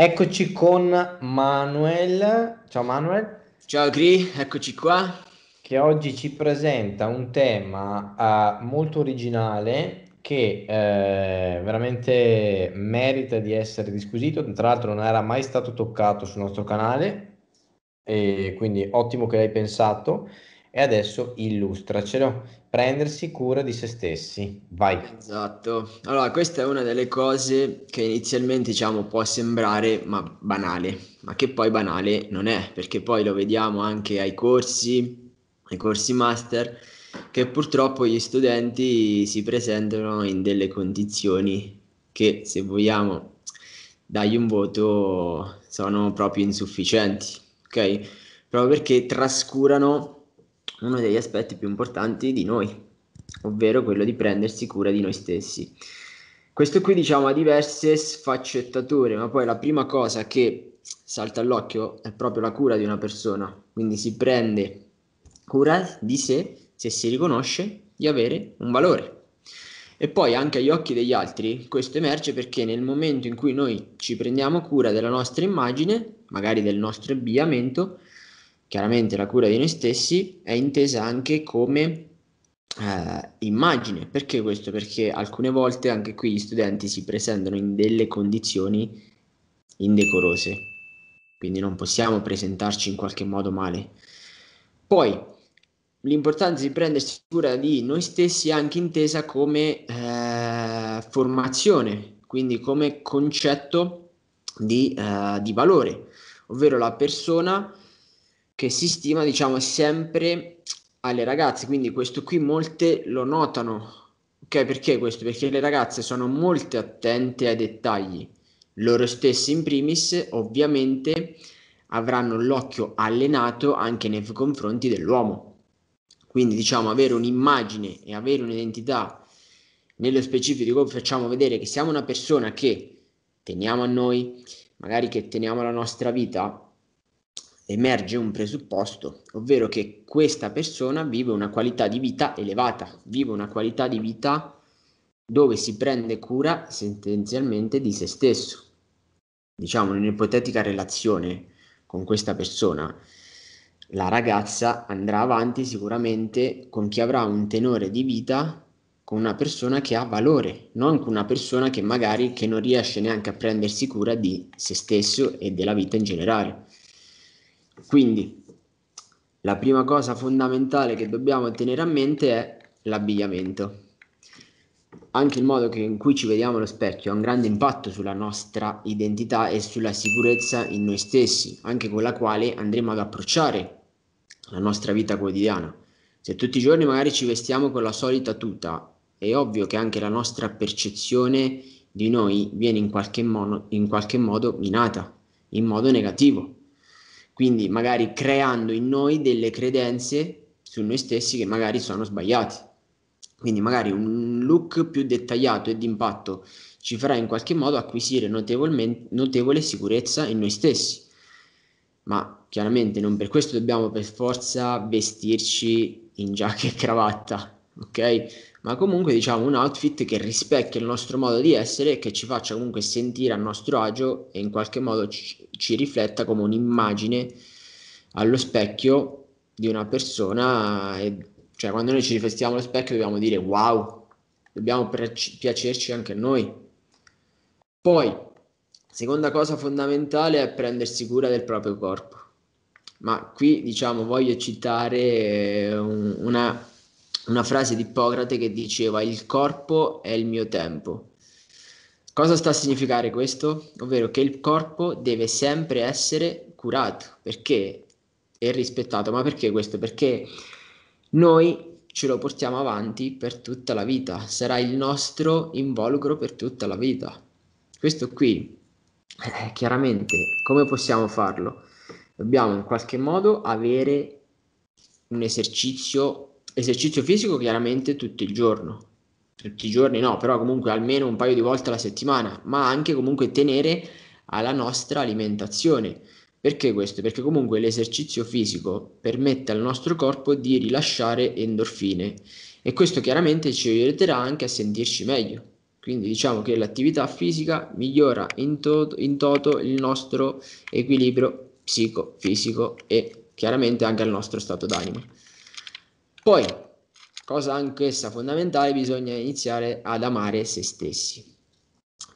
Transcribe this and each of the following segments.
Eccoci con Manuel. Ciao Manuel. Ciao Cri, eccoci qua. Che oggi ci presenta un tema uh, molto originale che eh, veramente merita di essere disquisito. Tra l'altro non era mai stato toccato sul nostro canale, e quindi ottimo che l'hai pensato. E adesso illustracelo, prendersi cura di se stessi. Vai. Esatto. Allora, questa è una delle cose che inizialmente diciamo può sembrare ma banale, ma che poi banale non è, perché poi lo vediamo anche ai corsi, ai corsi master, che purtroppo gli studenti si presentano in delle condizioni che se vogliamo dargli un voto sono proprio insufficienti, ok? Proprio perché trascurano uno degli aspetti più importanti di noi, ovvero quello di prendersi cura di noi stessi. Questo qui diciamo ha diverse sfaccettature, ma poi la prima cosa che salta all'occhio è proprio la cura di una persona, quindi si prende cura di sé se si riconosce di avere un valore. E poi anche agli occhi degli altri questo emerge perché nel momento in cui noi ci prendiamo cura della nostra immagine, magari del nostro abbigliamento, Chiaramente la cura di noi stessi è intesa anche come eh, immagine. Perché questo? Perché alcune volte anche qui gli studenti si presentano in delle condizioni indecorose, quindi non possiamo presentarci in qualche modo male. Poi l'importanza di prendersi cura di noi stessi è anche intesa come eh, formazione, quindi come concetto di, eh, di valore, ovvero la persona che si stima, diciamo, sempre alle ragazze. Quindi questo qui molte lo notano. Ok, perché questo? Perché le ragazze sono molto attente ai dettagli. Loro stesse in primis, ovviamente, avranno l'occhio allenato anche nei confronti dell'uomo. Quindi, diciamo, avere un'immagine e avere un'identità nello specifico facciamo vedere che siamo una persona che teniamo a noi, magari che teniamo la nostra vita, emerge un presupposto, ovvero che questa persona vive una qualità di vita elevata, vive una qualità di vita dove si prende cura sentenzialmente di se stesso. Diciamo, in un'ipotetica relazione con questa persona, la ragazza andrà avanti sicuramente con chi avrà un tenore di vita con una persona che ha valore, non con una persona che magari che non riesce neanche a prendersi cura di se stesso e della vita in generale. Quindi la prima cosa fondamentale che dobbiamo tenere a mente è l'abbigliamento. Anche il modo in cui ci vediamo allo specchio ha un grande impatto sulla nostra identità e sulla sicurezza in noi stessi, anche con la quale andremo ad approcciare la nostra vita quotidiana. Se tutti i giorni magari ci vestiamo con la solita tuta, è ovvio che anche la nostra percezione di noi viene in qualche, modo, in qualche modo minata, in modo negativo. Quindi magari creando in noi delle credenze su noi stessi che magari sono sbagliate. Quindi magari un look più dettagliato e d'impatto ci farà in qualche modo acquisire notevole sicurezza in noi stessi. Ma chiaramente non per questo dobbiamo per forza vestirci in giacca e cravatta, ok? Ma comunque diciamo un outfit che rispecchia il nostro modo di essere e che ci faccia comunque sentire a nostro agio e in qualche modo ci, ci rifletta come un'immagine allo specchio di una persona. E, cioè quando noi ci riflettiamo allo specchio dobbiamo dire wow, dobbiamo piacerci anche noi. Poi, seconda cosa fondamentale è prendersi cura del proprio corpo. Ma qui diciamo voglio citare eh, una una frase di Ippocrate che diceva il corpo è il mio tempo. Cosa sta a significare questo? Ovvero che il corpo deve sempre essere curato perché è rispettato. Ma perché questo? Perché noi ce lo portiamo avanti per tutta la vita, sarà il nostro involucro per tutta la vita. Questo qui, eh, chiaramente, come possiamo farlo? Dobbiamo in qualche modo avere un esercizio esercizio fisico chiaramente tutto il giorno, tutti i giorni no, però comunque almeno un paio di volte alla settimana, ma anche comunque tenere alla nostra alimentazione. Perché questo? Perché comunque l'esercizio fisico permette al nostro corpo di rilasciare endorfine e questo chiaramente ci aiuterà anche a sentirci meglio. Quindi diciamo che l'attività fisica migliora in, to- in toto il nostro equilibrio psico-fisico e chiaramente anche il nostro stato d'animo. Poi, cosa anch'essa fondamentale, bisogna iniziare ad amare se stessi.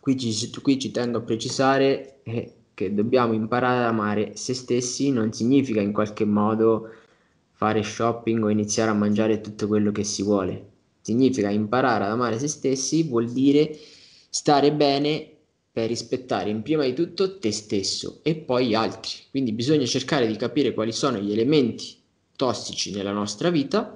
Qui ci, qui ci tendo a precisare eh, che dobbiamo imparare ad amare se stessi, non significa in qualche modo fare shopping o iniziare a mangiare tutto quello che si vuole. Significa imparare ad amare se stessi, vuol dire stare bene per rispettare in prima di tutto te stesso e poi gli altri. Quindi bisogna cercare di capire quali sono gli elementi tossici nella nostra vita,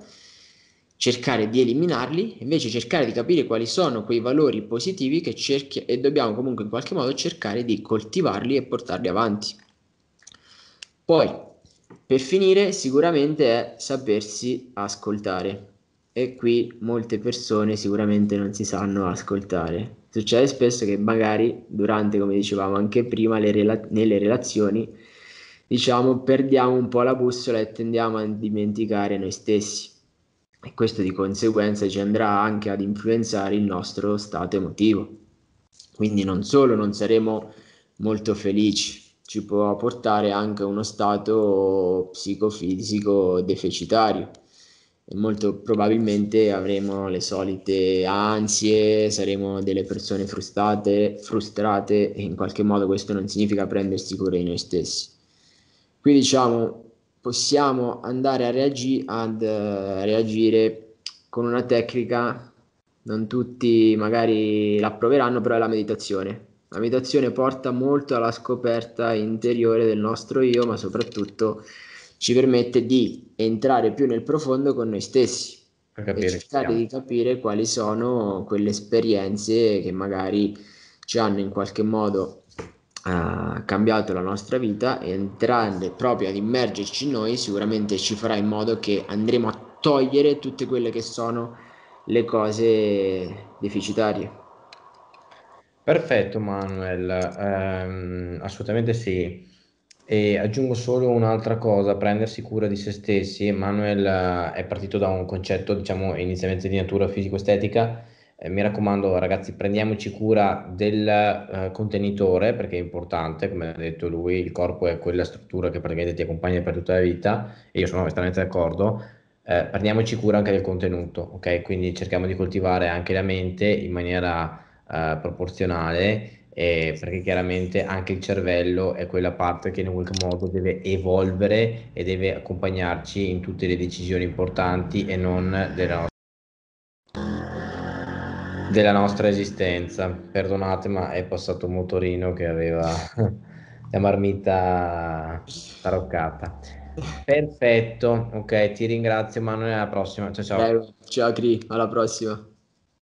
cercare di eliminarli, invece cercare di capire quali sono quei valori positivi che cerchi- e dobbiamo comunque in qualche modo cercare di coltivarli e portarli avanti. Poi, per finire, sicuramente è sapersi ascoltare. E qui molte persone sicuramente non si sanno ascoltare. Succede spesso che magari durante, come dicevamo anche prima, rela- nelle relazioni diciamo, perdiamo un po' la bussola e tendiamo a dimenticare noi stessi. E questo di conseguenza ci andrà anche ad influenzare il nostro stato emotivo. Quindi non solo non saremo molto felici, ci può portare anche a uno stato psicofisico deficitario e molto probabilmente avremo le solite ansie, saremo delle persone frustrate, frustrate e in qualche modo questo non significa prendersi cura di noi stessi. Qui diciamo possiamo andare a, reagi- ad, uh, reagire con una tecnica, non tutti magari la proveranno, però è la meditazione. La meditazione porta molto alla scoperta interiore del nostro io, ma soprattutto ci permette di entrare più nel profondo con noi stessi e cercare di capire quali sono quelle esperienze che magari ci hanno in qualche modo ha cambiato la nostra vita e entrando proprio ad immergerci in noi sicuramente ci farà in modo che andremo a togliere tutte quelle che sono le cose deficitarie. Perfetto Manuel, ehm, assolutamente sì. E aggiungo solo un'altra cosa, prendersi cura di se stessi. Manuel eh, è partito da un concetto, diciamo, inizialmente di natura fisico-estetica eh, mi raccomando ragazzi, prendiamoci cura del eh, contenitore perché è importante, come ha detto lui, il corpo è quella struttura che praticamente ti accompagna per tutta la vita e io sono estremamente d'accordo. Eh, prendiamoci cura anche del contenuto, ok? Quindi cerchiamo di coltivare anche la mente in maniera eh, proporzionale eh, perché chiaramente anche il cervello è quella parte che in qualche modo deve evolvere e deve accompagnarci in tutte le decisioni importanti e non della nostra della nostra esistenza. Perdonate, ma è passato un motorino che aveva la marmita taroccata. Perfetto, ok, ti ringrazio Manuel, alla prossima. Ciao ciao. ciao Cri, alla prossima.